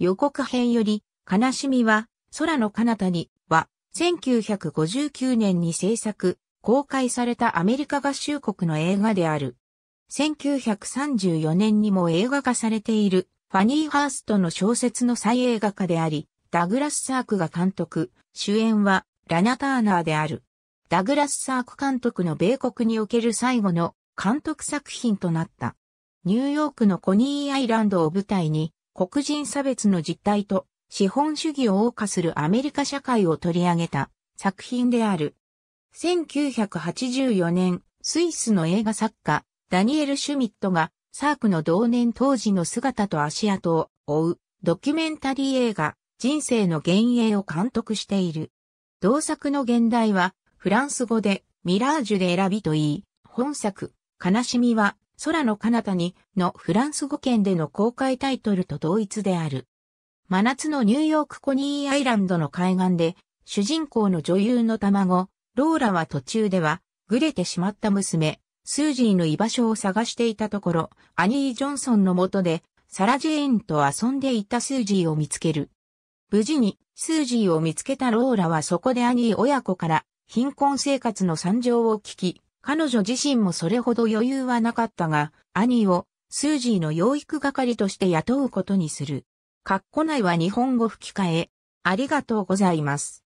予告編より、悲しみは、空の彼方に、は、1959年に制作、公開されたアメリカ合衆国の映画である。1934年にも映画化されている、ファニー・ハーストの小説の再映画化であり、ダグラス・サークが監督、主演は、ラナ・ターナーである。ダグラス・サーク監督の米国における最後の監督作品となった。ニューヨークのコニーアイランドを舞台に、黒人差別の実態と資本主義を謳歌するアメリカ社会を取り上げた作品である。1984年、スイスの映画作家、ダニエル・シュミットが、サークの同年当時の姿と足跡を追う、ドキュメンタリー映画、人生の幻影を監督している。同作の現代は、フランス語で、ミラージュで選びといい、本作、悲しみは、空の彼方にのフランス語圏での公開タイトルと同一である。真夏のニューヨークコニーアイランドの海岸で、主人公の女優の卵、ローラは途中では、ぐれてしまった娘、スージーの居場所を探していたところ、アニー・ジョンソンのもとで、サラ・ジェーンと遊んでいたスージーを見つける。無事に、スージーを見つけたローラはそこでアニー親子から、貧困生活の惨状を聞き、彼女自身もそれほど余裕はなかったが、兄をスージーの養育係として雇うことにする。括弧内は日本語吹き替え、ありがとうございます。